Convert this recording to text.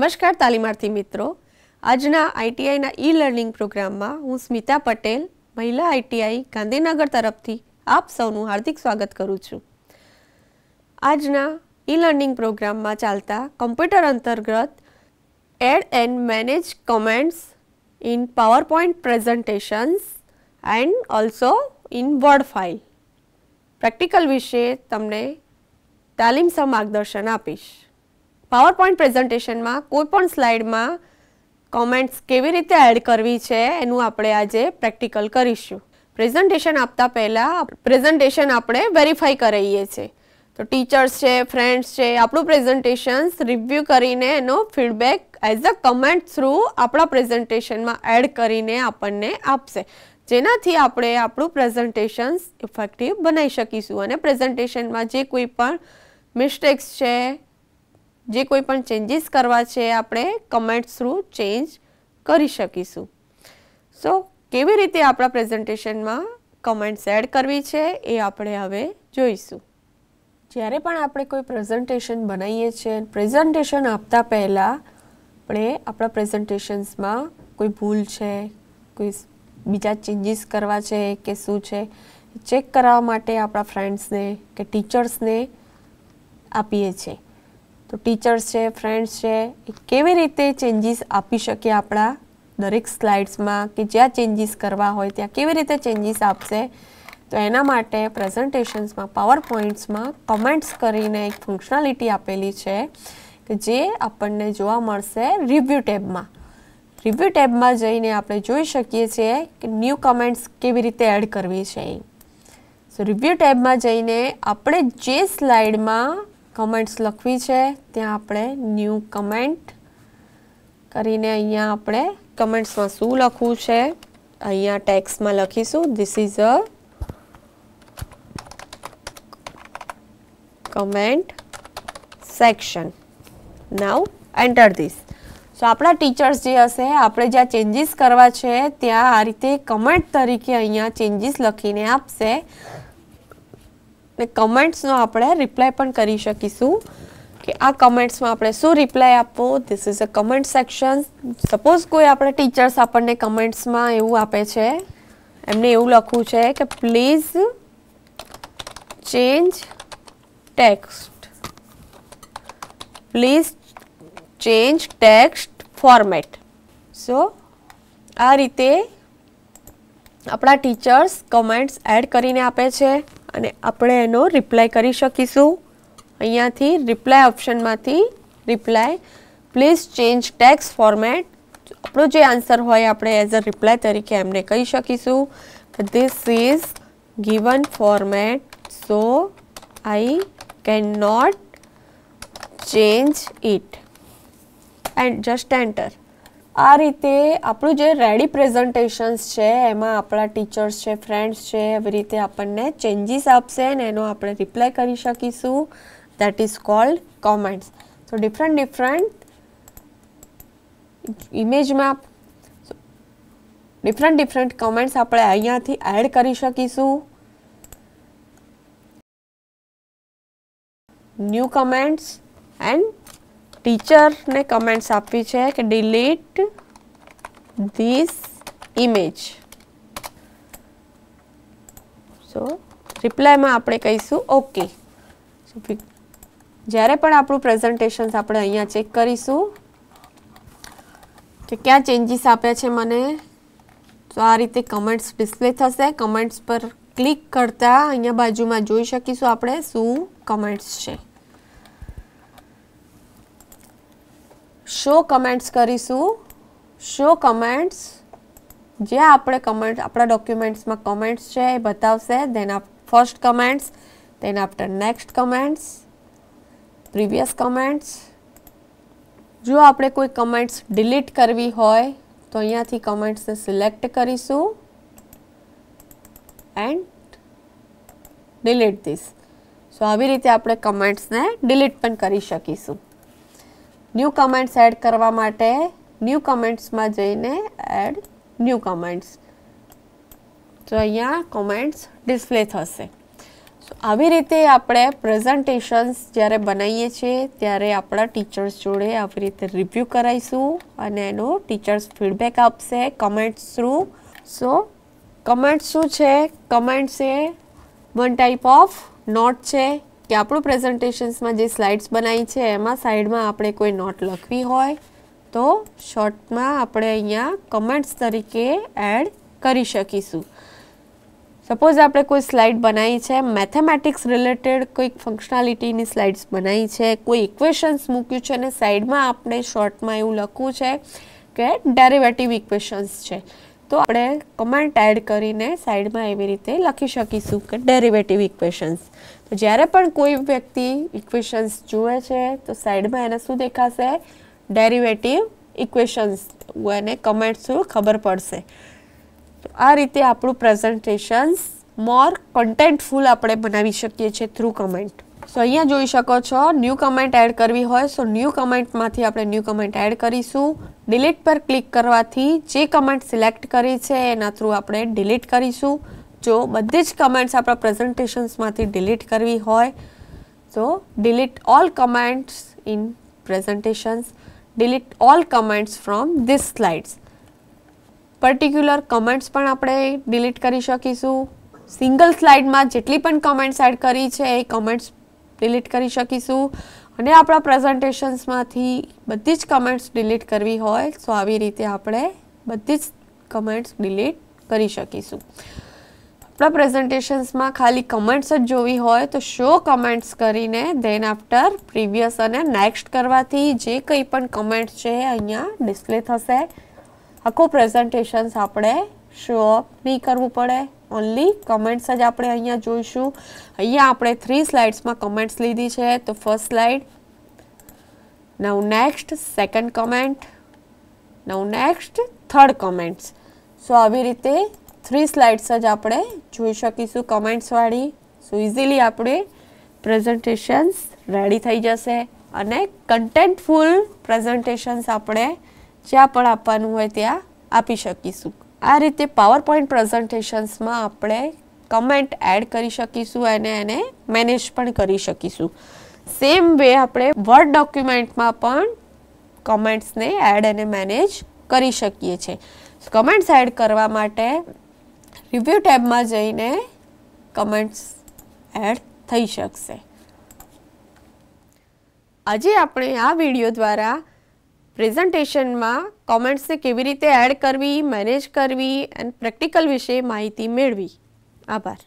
નમસ્કાર તાલીમાર્થી મિત્રો આજના આઈટીઆઈના ઈ લર્નિંગ પ્રોગ્રામમાં હું સ્મિતા પટેલ મહિલા આઈટીઆઈ ગાંધીનગર તરફથી આપ સૌનું હાર્દિક સ્વાગત કરું છું આજના ઈ લર્નિંગ પ્રોગ્રામમાં ચાલતા કમ્પ્યુટર અંતર્ગત add and manage comments in PowerPoint presentations and also in Word file practical વિશે તમને તાલીમ સહ માર્ગદર્શન આપીશ પાવર પોઈન્ટ પ્રેઝન્ટેશનમાં કોઈપણ સ્લાઇડમાં કોમેન્ટ્સ કેવી રીતે એડ કરવી છે એનું આપણે આજે પ્રેક્ટિકલ કરીશું પ્રેઝન્ટેશન આપતા પહેલાં પ્રેઝન્ટેશન આપણે વેરીફાઈ કરાવીએ છીએ તો ટીચર્સ છે ફ્રેન્ડ્સ છે આપણું પ્રેઝન્ટેશન્સ રિવ્યૂ કરીને એનો feedback as a comment through આપણા પ્રેઝન્ટેશનમાં એડ કરીને આપણને આપશે જેનાથી આપણે આપણું પ્રેઝન્ટેશન્સ ઇફેક્ટિવ બનાવી શકીશું અને પ્રેઝન્ટેશનમાં જે કોઈ પણ મિસ્ટેક્સ છે જે કોઈ પણ ચેન્જીસ કરવા છે આપણે કમેન્ટ થ્રુ ચેન્જ કરી શકીશું સો કેવી રીતે આપણા પ્રેઝન્ટેશનમાં કમેન્ટ્સ એડ કરવી છે એ આપણે હવે જોઈશું જ્યારે પણ આપણે કોઈ પ્રેઝન્ટેશન બનાવીએ છીએ પ્રેઝન્ટેશન આપતા પહેલાં આપણે આપણા પ્રેઝન્ટેશન્સમાં કોઈ ભૂલ છે કોઈ બીજા ચેન્જીસ કરવા છે કે શું છે ચેક કરાવવા માટે આપણા ફ્રેન્ડ્સને કે ટીચર્સને આપીએ છીએ તો ટીચર્સ છે ફ્રેન્ડ્સ છે એ કેવી રીતે ચેન્જીસ આપી શકીએ આપણા દરેક સ્લાઇડ્સમાં કે જ્યાં ચેન્જીસ કરવા હોય ત્યાં કેવી રીતે ચેન્જીસ આપશે તો એના માટે પ્રેઝન્ટેશન્સમાં પાવર પોઈન્ટ્સમાં કમેન્ટ્સ કરીને એક ફંક્શનાલિટી આપેલી છે કે જે આપણને જોવા મળશે રિવ્યૂ ટેબમાં રિવ્યૂ ટેબમાં જઈને આપણે જોઈ શકીએ છીએ કે ન્યૂ કમેન્ટ્સ કેવી રીતે એડ કરવી છે એ સો રિવ્યૂ ટેબમાં જઈને આપણે જે સ્લાઇડમાં કમેન્ટ્સ લખવી છે ત્યાં આપણે ન્યૂ કમેન્ટ કરીને અહીંયા આપણે કમેન્ટ્સમાં શું લખવું છે અહીંયા ટેક્સમાં લખીશું this is a comment section now enter this so આપણા ટીચર્સ જે હશે આપણે જ્યાં ચેન્જીસ કરવા છે ત્યાં આ રીતે કમેન્ટ તરીકે અહીંયા ચેન્જીસ લખીને આપશે ને કમેન્ટ્સનો આપણે રિપ્લાય પણ કરી શકીશું કે આ કમેન્ટ્સમાં આપણે શું રિપ્લાય આપવો this is a comment section suppose કોઈ આપણા ટીચર્સ આપણને કમેન્ટ્સમાં એવું આપે છે એમને એવું લખવું છે કે please change text please change text format so આ રીતે આપણા ટીચર્સ કમેન્ટ્સ એડ કરીને આપે છે અને આપણે એનો રિપ્લાય કરી શકીશું અહીંયાથી રિપ્લાય ઓપ્શનમાંથી reply please change text format આપણો જે આન્સર હોય આપણે એઝ અ રિપ્લાય તરીકે એમને કહી શકીશું this is given format so I can not change it and just enter આ રીતે આપણું જે રેડી પ્રેઝન્ટેશન્સ છે એમાં આપણા ટીચર્સ છે ફ્રેન્ડ્સ છે એવી રીતે આપણને ચેન્જીસ આપશે ને એનો આપણે રિપ્લાય કરી શકીશું દેટ ઇઝ કોલ્ડ કોમેન્ટ્સ તો ડિફરન્ટ ડિફરન્ટ ઇમેજમાં ડિફરન્ટ ડિફરન્ટ કોમેન્ટ્સ આપણે અહીંયાથી એડ કરી શકીશું ન્યૂ કમેન્ટ્સ એન્ડ ટીચરને કમેન્ટ્સ આપવી છે કે ડિલીટ ધીસ ઇમેજ સો રિપ્લાયમાં આપણે કહીશું ઓકે જ્યારે પણ આપણું પ્રેઝન્ટેશન્સ આપણે અહીંયા ચેક કરીશું કે ક્યાં ચેન્જીસ આપ્યા છે મને તો આ રીતે કમેન્ટ્સ ડિસ્પ્લે થશે કમેન્ટ્સ પર ક્લિક કરતાં અહીંયા બાજુમાં જોઈ શકીશું આપણે શું કમેન્ટ્સ છે શો કમેન્ટ્સ કરીશું શો કમેન્ટ્સ જે આપણે કમેન્ટ આપણા ડોક્યુમેન્ટ્સમાં કમેન્ટ્સ છે એ બતાવશે દેન આપ first comments then after next comments previous comments જો આપણે કોઈ કમેન્ટ્સ ડિલીટ કરવી હોય તો અહીંયાથી કમેન્ટ્સને સિલેક્ટ કરીશું એન્ડ ડિલીટ ધીસ સો આવી રીતે આપણે કમેન્ટ્સને ડિલીટ પણ કરી શકીશું ન્યૂ કમેન્ટ્સ એડ કરવા માટે ન્યૂ કમેન્ટ્સમાં જઈને એડ ન્યૂ કમેન્ટ્સ તો અહીંયા કોમેન્ટ્સ ડિસ્પ્લે થશે સો આવી રીતે આપણે પ્રેઝન્ટેશન્સ જ્યારે બનાવીએ છીએ ત્યારે આપણા ટીચર્સ જોડે આવી રીતે રિવ્યૂ કરાવીશું અને એનો ટીચર્સ ફીડબેક આપશે કમેન્ટ્સ થ્રુ સો કમેન્ટ્સ શું છે કમેન્ટ્સ એ વન ટાઈપ ઓફ નોટ છે કે આપણું પ્રેઝન્ટેશન્સમાં જે સ્લાઇડ્સ બનાવી છે એમાં સાઈડમાં આપણે કોઈ નોટ લખવી હોય તો શોર્ટમાં આપણે અહીંયા કમેન્ટ્સ તરીકે એડ કરી શકીશું સપોઝ આપણે કોઈ સ્લાઇડ બનાવી છે મેથેમેટિક્સ રિલેટેડ કોઈક ફંક્શનાલિટીની સ્લાઇડ્સ બનાવી છે કોઈ ઇક્વેશન્સ મૂક્યું છે અને સાઈડમાં આપણે શોર્ટમાં એવું લખવું છે કે ડેરિવેટિવ ઇક્વેશન્સ છે તો આપણે કમાન્ડ એડ કરીને સાઈડમાં એવી રીતે લખી શકીશું કે ડેરિવેટિવ ઇક્વેશન્સ તો જ્યારે પણ કોઈ વ્યક્તિ ઇક્વેશન્સ જુએ છે તો સાઈડમાં એને શું દેખાશે ડેરિવેટિવ ઇક્વેશન્સ એને કમેન્ટ શું ખબર પડશે તો આ રીતે આપણું પ્રેઝન્ટેશન્સ મોર કન્ટેન્ટફુલ આપણે બનાવી શકીએ છીએ થ્રુ કમેન્ટ સો અહીંયા જોઈ શકો છો ન્યૂ કમેન્ટ એડ કરવી હોય સો ન્યૂ કમેન્ટમાંથી આપણે ન્યૂ કમેન્ટ એડ કરીશું ડિલીટ પર ક્લિક કરવાથી જે કમેન્ટ સિલેક્ટ કરી છે એના થ્રુ આપણે ડિલીટ કરીશું જો બધી જ કમેન્ટ્સ આપણા પ્રેઝન્ટેશન્સમાંથી ડિલીટ કરવી હોય તો delete all comments in presentations delete all comments from this slides particular comments પણ આપણે ડિલીટ કરી શકીશું સિંગલ સ્લાઇડમાં જેટલી પણ કમેન્ટ્સ એડ કરી છે એ કમેન્ટ્સ ડિલીટ કરી શકીશું અને આપણા પ્રેઝન્ટેશન્સમાંથી બધી જ કમેન્ટ્સ ડિલીટ કરવી હોય તો આવી રીતે આપણે બધી જ કમેન્ટ્સ ડિલીટ કરી શકીશું આપણા પ્રેઝન્ટેશન્સમાં ખાલી કમેન્ટ્સ જ જોવી હોય તો શો કમેન્ટ્સ કરીને દેન આફ્ટર પ્રીવિયસ અને નેક્સ્ટ કરવાથી જે કંઈ પણ કમેન્ટ્સ છે અહીંયા ડિસ્પ્લે થશે આખું પ્રેઝન્ટેશન્સ આપણે શો અપ નહીં કરવું પડે ઓનલી કમેન્ટ્સ જ આપણે અહીંયા જોઈશું અહીંયા આપણે થ્રી સ્લાઇડ્સમાં કમેન્ટ્સ લીધી છે તો first slide now next second comment now next third comments so આવી રીતે થ્રી સ્લાઇડ્સ જ આપણે જોઈ શકીશું કમેન્ટ્સવાળી સો ઇઝીલી આપણે પ્રેઝન્ટેશન્સ રેડી થઈ જશે અને કન્ટેન્ટફુલ પ્રેઝન્ટેશન્સ આપણે જ્યાં પણ આપવાનું હોય ત્યાં આપી શકીશું આ રીતે પાવર પોઈન્ટ પ્રેઝન્ટેશન્સમાં આપણે કમેન્ટ એડ કરી શકીશું અને એને મેનેજ પણ કરી શકીશું સેમ વે આપણે વર્ડ ડોક્યુમેન્ટમાં પણ કમેન્ટ્સને એડ અને મેનેજ કરી શકીએ છીએ કમેન્ટ્સ એડ કરવા માટે રિવ્યૂ ટેબમાં જઈને કમેન્ટ્સ એડ થઈ શકશે આજે આપણે આ વિડીયો દ્વારા પ્રેઝન્ટેશનમાં કોમેન્ટ્સને કેવી રીતે એડ કરવી મેનેજ કરવી એન્ડ પ્રેક્ટિકલ વિશે માહિતી મેળવી આભાર